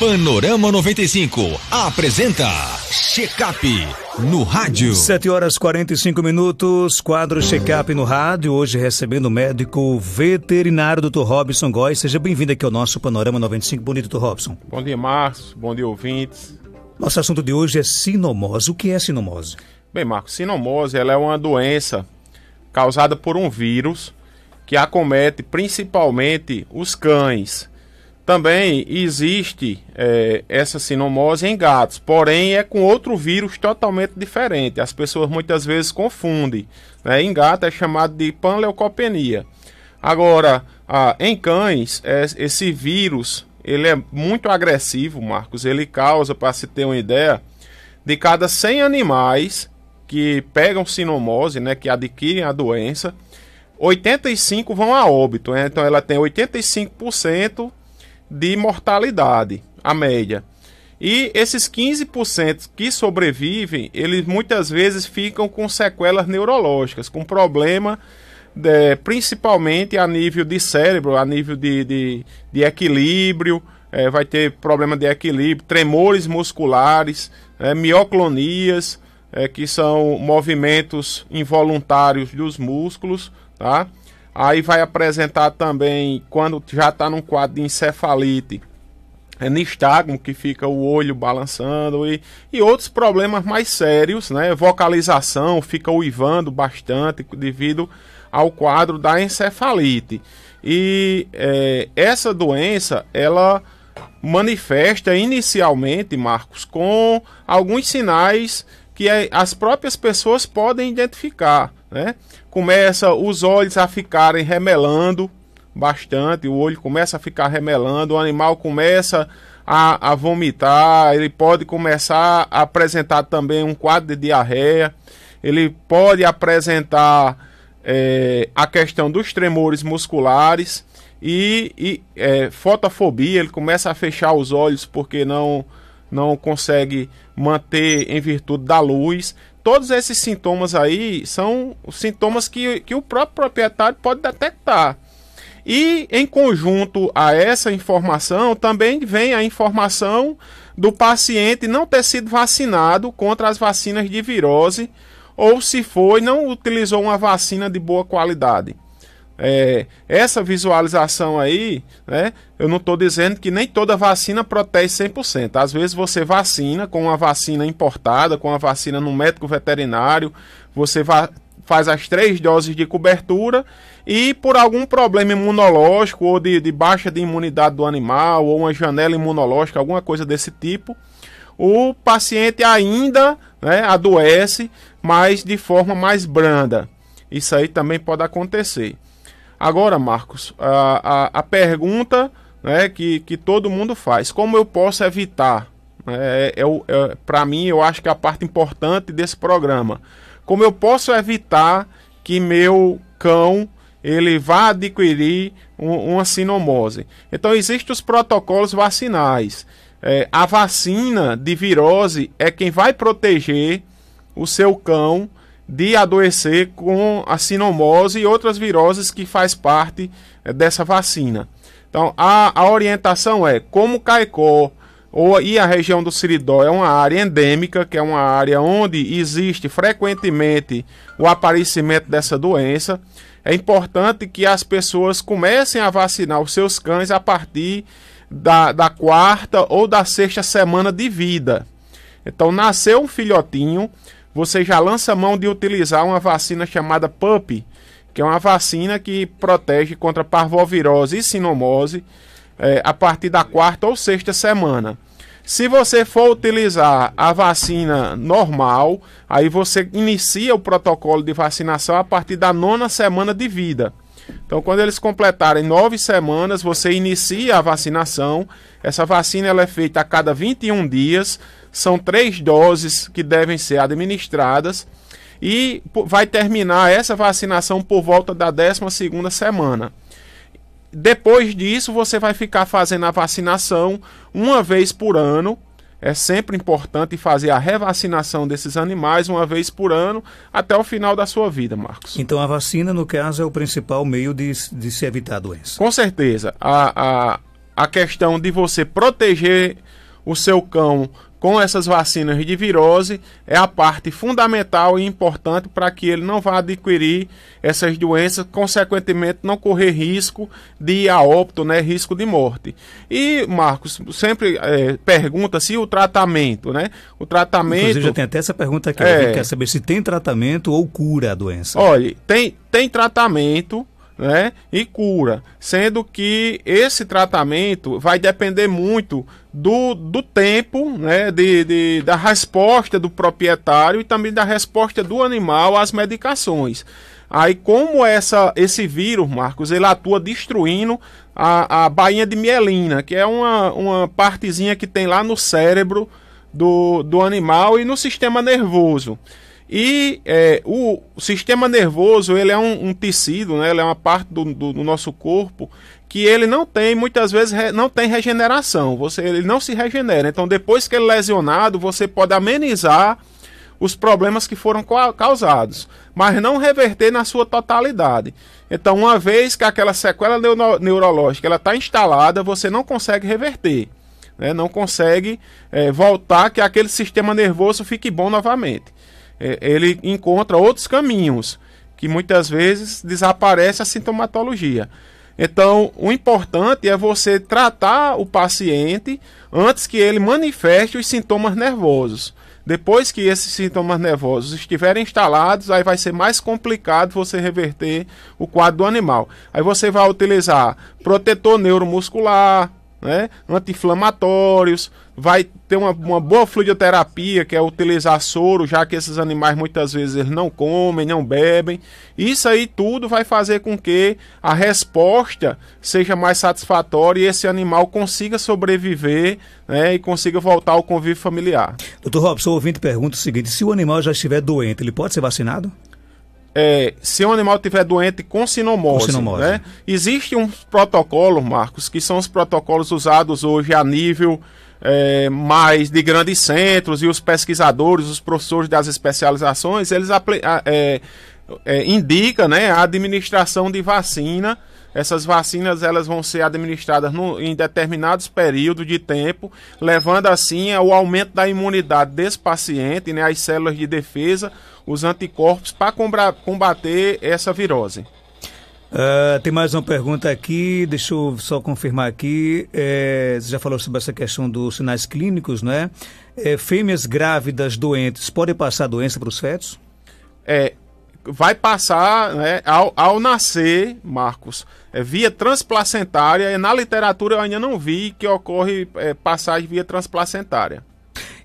Panorama 95 apresenta Checkup no rádio. 7 horas 45 minutos, quadro Checkup no rádio. Hoje recebendo o médico veterinário Dr. Robson Góes. Seja bem-vindo aqui ao nosso Panorama 95. Bonito Dr. Robson. Bom dia, Marcos. Bom dia, ouvintes. Nosso assunto de hoje é sinomose. O que é sinomose? Bem, Marcos, sinomose ela é uma doença causada por um vírus que acomete principalmente os cães também existe é, essa sinomose em gatos, porém é com outro vírus totalmente diferente. As pessoas muitas vezes confundem. Né? Em gato é chamado de panleucopenia. Agora, ah, em cães, é, esse vírus ele é muito agressivo, Marcos. Ele causa, para se ter uma ideia, de cada 100 animais que pegam sinomose, né, que adquirem a doença, 85 vão a óbito. Né? Então ela tem 85% de mortalidade, a média. E esses 15% que sobrevivem, eles muitas vezes ficam com sequelas neurológicas, com problema de, é, principalmente a nível de cérebro, a nível de, de, de equilíbrio, é, vai ter problema de equilíbrio, tremores musculares, é, mioclonias, é, que são movimentos involuntários dos músculos, tá? Aí vai apresentar também quando já está num quadro de encefalite, é nistagmo, que fica o olho balançando e, e outros problemas mais sérios, né? Vocalização fica uivando bastante devido ao quadro da encefalite. E é, essa doença, ela manifesta inicialmente, Marcos, com alguns sinais que as próprias pessoas podem identificar né? Começa os olhos a ficarem remelando bastante, o olho começa a ficar remelando, o animal começa a, a vomitar, ele pode começar a apresentar também um quadro de diarreia, ele pode apresentar é, a questão dos tremores musculares e, e é, fotofobia, ele começa a fechar os olhos porque não não consegue manter em virtude da luz todos esses sintomas aí são sintomas que, que o próprio proprietário pode detectar. E em conjunto a essa informação, também vem a informação do paciente não ter sido vacinado contra as vacinas de virose, ou se foi, não utilizou uma vacina de boa qualidade. É, essa visualização aí, né? Eu não estou dizendo que nem toda vacina protege 100%. Às vezes você vacina com uma vacina importada, com uma vacina no médico veterinário, você va faz as três doses de cobertura e por algum problema imunológico ou de, de baixa de imunidade do animal ou uma janela imunológica, alguma coisa desse tipo, o paciente ainda né, adoece, mas de forma mais branda. Isso aí também pode acontecer. Agora, Marcos, a, a, a pergunta né, que, que todo mundo faz: como eu posso evitar? Né, é, é, é Para mim, eu acho que é a parte importante desse programa. Como eu posso evitar que meu cão ele vá adquirir um, uma sinomose? Então, existem os protocolos vacinais. É, a vacina de virose é quem vai proteger o seu cão de adoecer com a sinomose e outras viroses que faz parte eh, dessa vacina. Então, a, a orientação é como Caicó ou, e a região do Siridó é uma área endêmica, que é uma área onde existe frequentemente o aparecimento dessa doença. É importante que as pessoas comecem a vacinar os seus cães a partir da, da quarta ou da sexta semana de vida. Então, nasceu um filhotinho, você já lança mão de utilizar uma vacina chamada PUP, que é uma vacina que protege contra parvovirose e sinomose é, a partir da quarta ou sexta semana. Se você for utilizar a vacina normal, aí você inicia o protocolo de vacinação a partir da nona semana de vida. Então, quando eles completarem nove semanas, você inicia a vacinação. Essa vacina ela é feita a cada 21 dias são três doses que devem ser administradas e vai terminar essa vacinação por volta da 12 semana. Depois disso, você vai ficar fazendo a vacinação uma vez por ano. É sempre importante fazer a revacinação desses animais uma vez por ano até o final da sua vida, Marcos. Então, a vacina, no caso, é o principal meio de, de se evitar a doença. Com certeza. A, a, a questão de você proteger o seu cão com essas vacinas de virose é a parte fundamental e importante para que ele não vá adquirir essas doenças, consequentemente não correr risco de ir a óbito, né, risco de morte. E Marcos sempre é, pergunta se o tratamento, né? O tratamento. Inclusive já tem até essa pergunta aqui, é, quer saber se tem tratamento ou cura a doença. Olha, tem tem tratamento né, e cura, sendo que esse tratamento vai depender muito do, do tempo, né, de, de, da resposta do proprietário e também da resposta do animal às medicações. Aí, como essa, esse vírus, Marcos, ele atua destruindo a, a bainha de mielina, que é uma, uma partezinha que tem lá no cérebro do, do animal e no sistema nervoso. E é, o sistema nervoso ele é um, um tecido, né? ele é uma parte do, do, do, nosso corpo que ele não tem, muitas vezes, re, não tem regeneração. Você, ele não se regenera. Então, depois que ele é lesionado, você pode amenizar os problemas que foram causados, mas não reverter na sua totalidade. Então, uma vez que aquela sequela neuro neurológica ela está instalada, você não consegue reverter, né? não consegue é, voltar que aquele sistema nervoso fique bom novamente. É, ele encontra outros caminhos que muitas vezes desaparece a sintomatologia. Então, o importante é você tratar o paciente antes que ele manifeste os sintomas nervosos. Depois que esses sintomas nervosos estiverem instalados, aí vai ser mais complicado você reverter o quadro do animal. Aí você vai utilizar protetor neuromuscular, né, anti-inflamatórios, vai ter uma, uma boa fluidoterapia, que é utilizar soro, já que esses animais muitas vezes eles não comem, não bebem. Isso aí tudo vai fazer com que a resposta seja mais satisfatória e esse animal consiga sobreviver né, e consiga voltar ao convívio familiar. Doutor Robson, o ouvinte pergunta o seguinte: se o animal já estiver doente, ele pode ser vacinado? é, se um animal tiver doente com sinomose, com sinomose. Né? uns protocolos, Marcos, que são os protocolos usados hoje a nível é, mais de grandes centros e os pesquisadores, os professores das especializações, eles é, é, indica né, a administração de vacina. Essas vacinas elas vão ser administradas no, em determinados períodos de tempo, levando assim ao aumento da imunidade desse paciente, né, as células de defesa, os anticorpos, para combater essa virose. Uh, tem mais uma pergunta aqui, deixa eu só confirmar aqui. É, você já falou sobre essa questão dos sinais clínicos, né? É, fêmeas grávidas doentes podem passar doença para os fetos? É, vai passar né, ao, ao nascer, Marcos, é, via transplacentária. E Na literatura eu ainda não vi que ocorre é, passagem via transplacentária.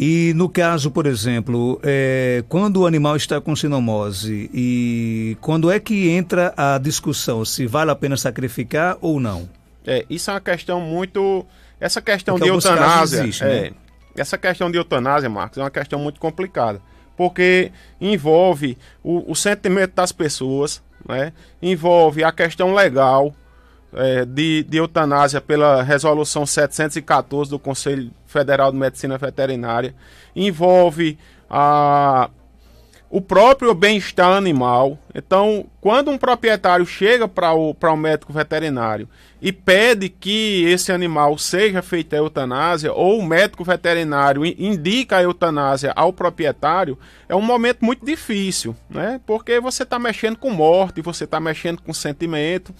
E no caso, por exemplo, é, quando o animal está com sinomose e quando é que entra a discussão se vale a pena sacrificar ou não? É, isso é uma questão muito. Essa questão Porque é de eutanásia. Existe, né? É, essa questão de eutanásia, Marcos, é uma questão muito complicada porque envolve o, o sentimento das pessoas, né? envolve a questão legal é, de, de eutanásia pela resolução 714 do Conselho Federal de Medicina Veterinária, envolve a o próprio bem-estar animal. Então, quando um proprietário chega para o, para o médico veterinário e pede que esse animal seja feita a eutanásia, ou o médico veterinário indica a eutanásia ao proprietário, é um momento muito difícil, né? Porque você está mexendo com morte, você está mexendo com sentimento.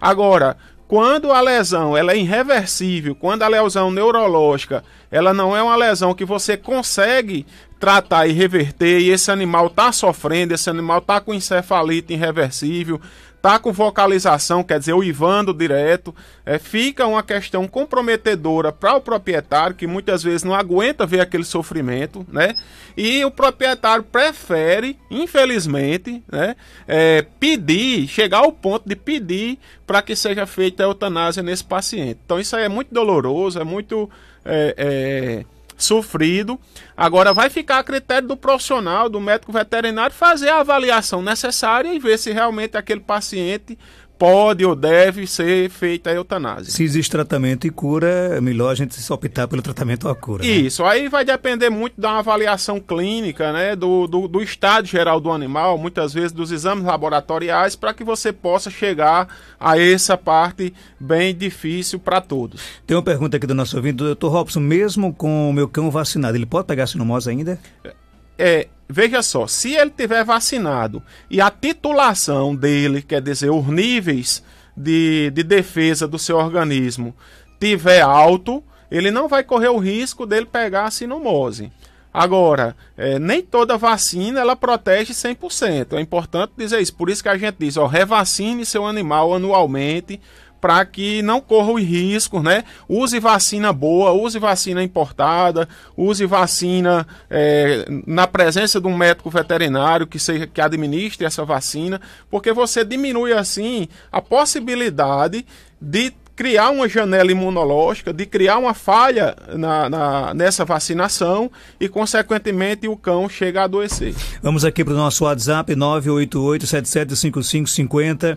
Agora, quando a lesão ela é irreversível, quando a lesão neurológica ela não é uma lesão que você consegue tratar e reverter, e esse animal tá sofrendo, esse animal tá com encefalite irreversível, tá com vocalização, quer dizer, uivando direto, é, fica uma questão comprometedora para o proprietário, que muitas vezes não aguenta ver aquele sofrimento, né? E o proprietário prefere, infelizmente, né, é, pedir, chegar ao ponto de pedir para que seja feita a eutanásia nesse paciente. Então isso aí é muito doloroso, é muito. É, é sofrido. Agora vai ficar a critério do profissional, do médico veterinário, fazer a avaliação necessária e ver se realmente aquele paciente pode ou deve ser feita a eutanásia. Se existe tratamento e cura, é melhor a gente optar pelo tratamento ou a cura. Né? Isso, né? aí vai depender muito da avaliação clínica, né, do, do, do estado geral do animal, muitas vezes dos exames laboratoriais, para que você possa chegar a essa parte bem difícil para todos. Tem uma pergunta aqui do nosso ouvinte, doutor Robson, mesmo com o meu cão vacinado, ele pode pegar sinomose ainda? É é, veja só, se ele tiver vacinado e a titulação dele, quer dizer, os níveis de, de defesa do seu organismo tiver alto, ele não vai correr o risco dele pegar a sinomose. Agora, é, nem toda vacina ela protege 100%. É importante dizer isso. Por isso que a gente diz, ó, revacine seu animal anualmente para que não corram riscos, né? Use vacina boa, use vacina importada, use vacina é, na presença de um médico veterinário que, seja, que administre essa vacina, porque você diminui assim a possibilidade de criar uma janela imunológica, de criar uma falha na, na, nessa vacinação e, consequentemente, o cão chega a adoecer. Vamos aqui para o nosso WhatsApp, 988-775550.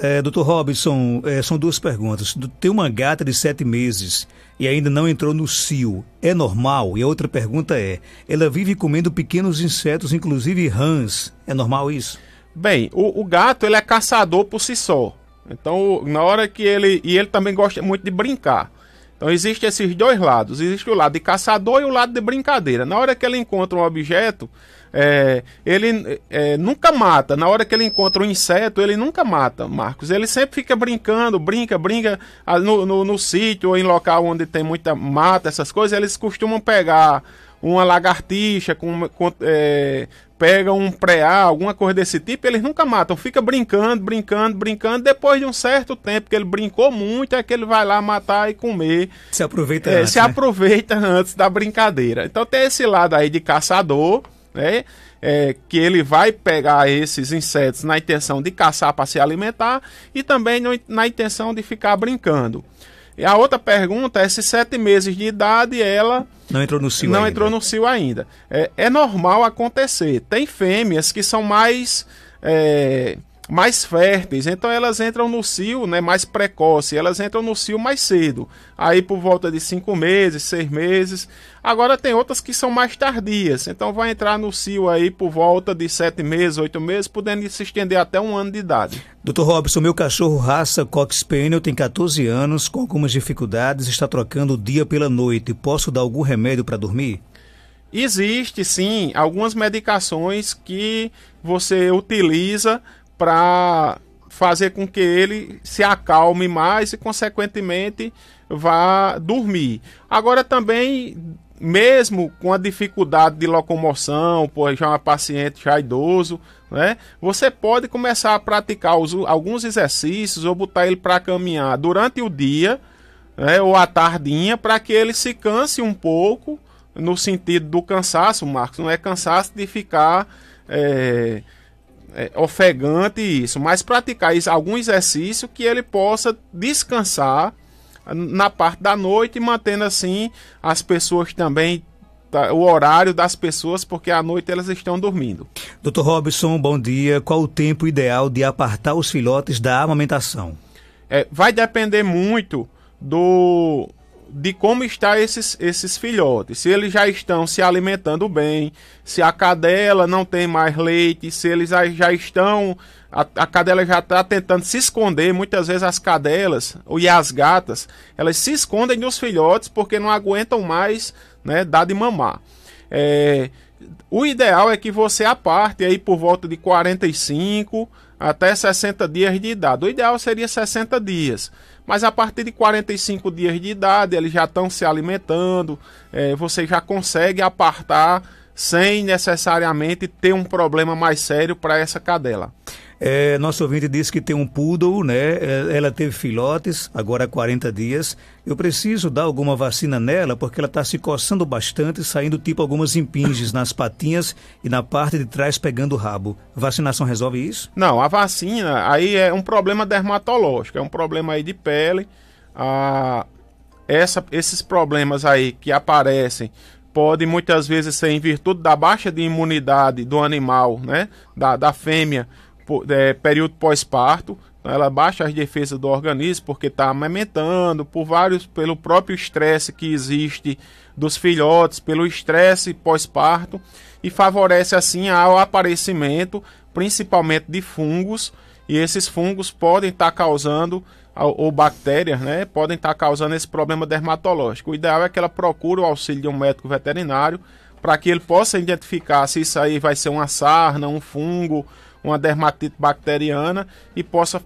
É, Dr. Robinson, é, são duas perguntas. Tem uma gata de sete meses e ainda não entrou no cio. É normal? E a outra pergunta é, ela vive comendo pequenos insetos, inclusive rãs. É normal isso? Bem, o, o gato ele é caçador por si só. Então, na hora que ele. E ele também gosta muito de brincar. Então, existe esses dois lados: existe o lado de caçador e o lado de brincadeira. Na hora que ele encontra um objeto, é, ele é, nunca mata. Na hora que ele encontra um inseto, ele nunca mata, Marcos. Ele sempre fica brincando, brinca, brinca ah, no, no, no sítio ou em local onde tem muita mata, essas coisas. Eles costumam pegar uma lagartixa, com, com é, pega um preá, alguma coisa desse tipo, eles nunca matam. Fica brincando, brincando, brincando. Depois de um certo tempo que ele brincou muito, é que ele vai lá matar e comer. Se aproveita é, antes. Se né? aproveita antes da brincadeira. Então tem esse lado aí de caçador, né? É, que ele vai pegar esses insetos na intenção de caçar para se alimentar e também na intenção de ficar brincando. E a outra pergunta é se sete meses de idade ela não entrou no cio não ainda. entrou no cio ainda. É, é normal acontecer. Tem fêmeas que são mais é, mais férteis, então elas entram no cio né, mais precoce, elas entram no cio mais cedo, aí por volta de 5 meses, 6 meses. Agora tem outras que são mais tardias, então vai entrar no cio aí por volta de 7 meses, 8 meses, podendo se estender até um ano de idade. Dr. Robson, meu cachorro raça Cox Spaniel tem 14 anos, com algumas dificuldades, está trocando o dia pela noite. Posso dar algum remédio para dormir? Existe sim algumas medicações que você utiliza para fazer com que ele se acalme mais e, consequentemente, vá dormir. Agora também, mesmo com a dificuldade de locomoção, pois já é uma paciente já é idoso, né? Você pode começar a praticar os, alguns exercícios ou botar ele para caminhar durante o dia né, ou à tardinha para que ele se canse um pouco no sentido do cansaço, Marcos. Não é cansaço de ficar é, é, ofegante isso, mas praticar isso, algum exercício que ele possa descansar na parte da noite, mantendo assim as pessoas também tá, o horário das pessoas, porque à noite elas estão dormindo. Dr. Robson, bom dia. Qual o tempo ideal de apartar os filhotes da amamentação? É, vai depender muito do de como está esses, esses filhotes. Se eles já estão se alimentando bem, se a cadela não tem mais leite, se eles já estão. A, a cadela já está tentando se esconder. Muitas vezes as cadelas e as gatas elas se escondem dos filhotes porque não aguentam mais né, dar de mamar. É, o ideal é que você aparte aí por volta de 45 até 60 dias de idade. O ideal seria 60 dias, mas a partir de 45 dias de idade eles já estão se alimentando, é, você já consegue apartar sem necessariamente ter um problema mais sério para essa cadela. É, nosso ouvinte disse que tem um poodle, né? É, ela teve filhotes, agora há 40 dias. Eu preciso dar alguma vacina nela porque ela está se coçando bastante, saindo tipo algumas impinges nas patinhas e na parte de trás pegando o rabo. Vacinação resolve isso? Não, a vacina aí é um problema dermatológico, é um problema aí de pele. Ah, essa, esses problemas aí que aparecem pode muitas vezes ser em virtude da baixa de imunidade do animal, né? Da, da fêmea é, período pós-parto. Então ela baixa as defesas do organismo porque está amamentando, por vários, pelo próprio estresse que existe dos filhotes, pelo estresse pós-parto e favorece assim ao aparecimento, principalmente de fungos. E esses fungos podem estar tá causando ou bactérias, né, podem estar tá causando esse problema dermatológico. O ideal é que ela procure o auxílio de um médico veterinário para que ele possa identificar se isso aí vai ser uma sarna, um fungo, uma dermatite bacteriana e possa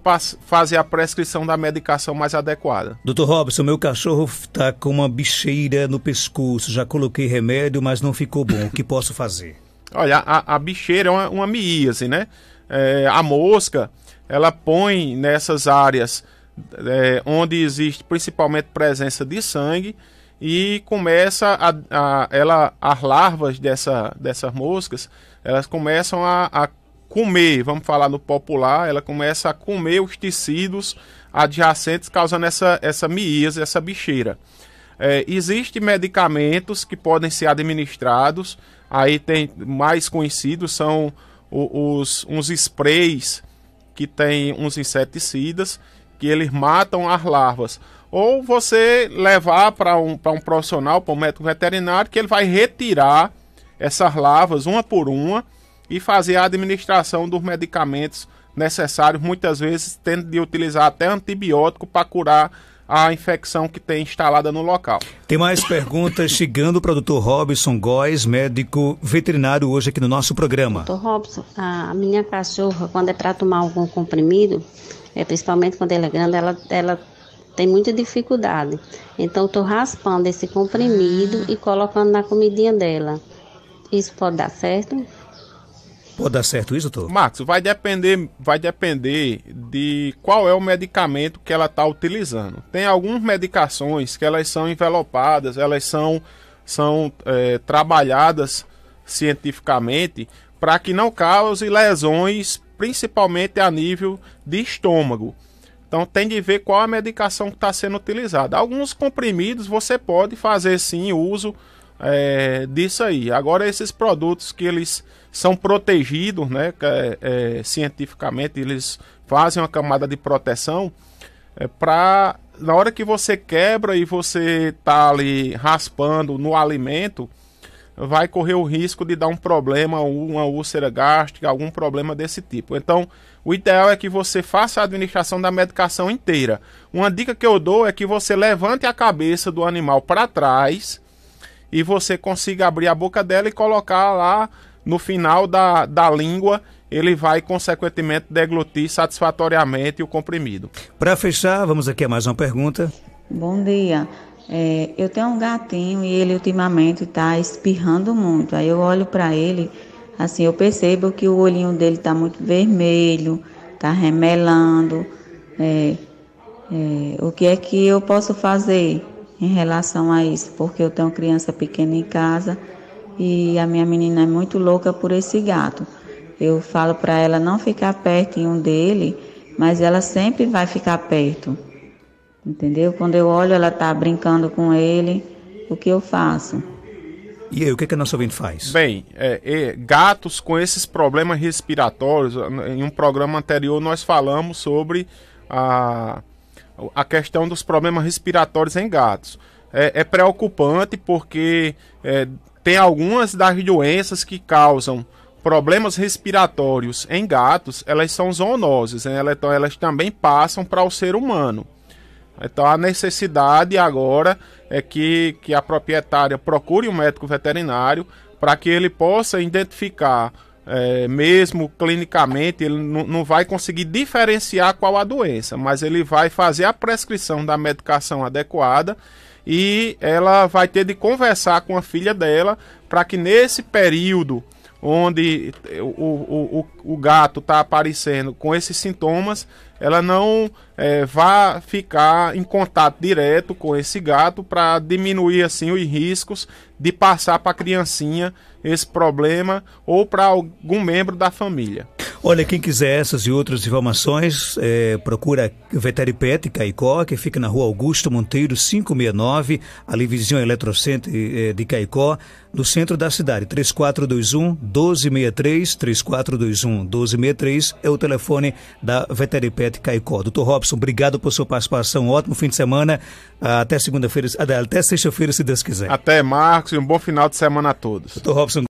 fazer a prescrição da medicação mais adequada. Doutor Robson, meu cachorro está com uma bicheira no pescoço. Já coloquei remédio, mas não ficou bom. O que posso fazer? Olha, a, a bicheira é uma, uma miíase, né? É, a mosca, ela põe nessas áreas é, onde existe principalmente presença de sangue e começa a, a ela as larvas dessa, dessas moscas elas começam a, a comer, vamos falar no popular, ela começa a comer os tecidos adjacentes, causando essa, essa miíase, essa bicheira. É, Existem medicamentos que podem ser administrados, aí tem mais conhecidos, são os, uns sprays que tem uns inseticidas, que eles matam as larvas. Ou você levar para um, um profissional, para um médico veterinário, que ele vai retirar essas larvas uma por uma, e fazer a administração dos medicamentos necessários, muitas vezes tendo de utilizar até antibiótico para curar a infecção que tem instalada no local. Tem mais perguntas chegando, para o Dr. Robson Góes, médico veterinário, hoje aqui no nosso programa. Doutor Robson, a minha cachorra, quando é para tomar algum comprimido, é, principalmente quando ela é grande, ela, ela tem muita dificuldade. Então, estou raspando esse comprimido e colocando na comidinha dela. Isso pode dar certo? Pode dar certo isso, doutor? Max, vai depender, vai depender de qual é o medicamento que ela está utilizando. Tem algumas medicações que elas são envelopadas, elas são, são é, trabalhadas cientificamente para que não cause lesões, principalmente a nível de estômago. Então tem de ver qual a medicação que está sendo utilizada. Alguns comprimidos você pode fazer sim uso é, disso aí. Agora esses produtos que eles são protegidos, né? É, é, cientificamente eles fazem uma camada de proteção é, para na hora que você quebra e você tá ali raspando no alimento, vai correr o risco de dar um problema, uma úlcera gástrica, algum problema desse tipo. Então, o ideal é que você faça a administração da medicação inteira. Uma dica que eu dou é que você levante a cabeça do animal para trás e você consiga abrir a boca dela e colocar lá no final da, da língua ele vai, consequentemente, deglutir satisfatoriamente o comprimido. Para fechar, vamos aqui a mais uma pergunta. Bom dia. É, eu tenho um gatinho e ele ultimamente está espirrando muito. Aí eu olho para ele, assim, eu percebo que o olhinho dele está muito vermelho, está remelando. É, é, o que é que eu posso fazer em relação a isso? Porque eu tenho criança pequena em casa e a minha menina é muito louca por esse gato. Eu falo para ela não ficar perto em um dele, mas ela sempre vai ficar perto. Entendeu? Quando eu olho, ela tá brincando com ele. O que eu faço? E aí, o que, é que a nossa ouvinte faz? Bem, é, é, gatos com esses problemas respiratórios, em um programa anterior nós falamos sobre a, a questão dos problemas respiratórios em gatos. É, é preocupante porque é, tem algumas das doenças que causam problemas respiratórios em gatos, elas são zoonoses, né? então elas também passam para o ser humano. Então a necessidade agora é que, que a proprietária procure um médico veterinário para que ele possa identificar, é, mesmo clinicamente, ele não vai conseguir diferenciar qual a doença, mas ele vai fazer a prescrição da medicação adequada e ela vai ter de conversar com a filha dela para que nesse período onde o, o, o, o gato está aparecendo com esses sintomas, ela não é, vá ficar em contato direto com esse gato para diminuir assim os riscos de passar para a criancinha esse problema ou para algum membro da família. Olha, quem quiser essas e outras informações, é, procura Veteripet Caicó, que fica na rua Augusto Monteiro, 569, ali vizinho Eletrocentro é, de Caicó, no centro da cidade. 3421 1263, 3421 1263 é o telefone da Veteripet Caicó. Doutor Robson, obrigado por sua participação. Um ótimo fim de semana. Até segunda-feira, até sexta-feira, se Deus quiser. Até, Marcos, e um bom final de semana a todos. Doutor Robson.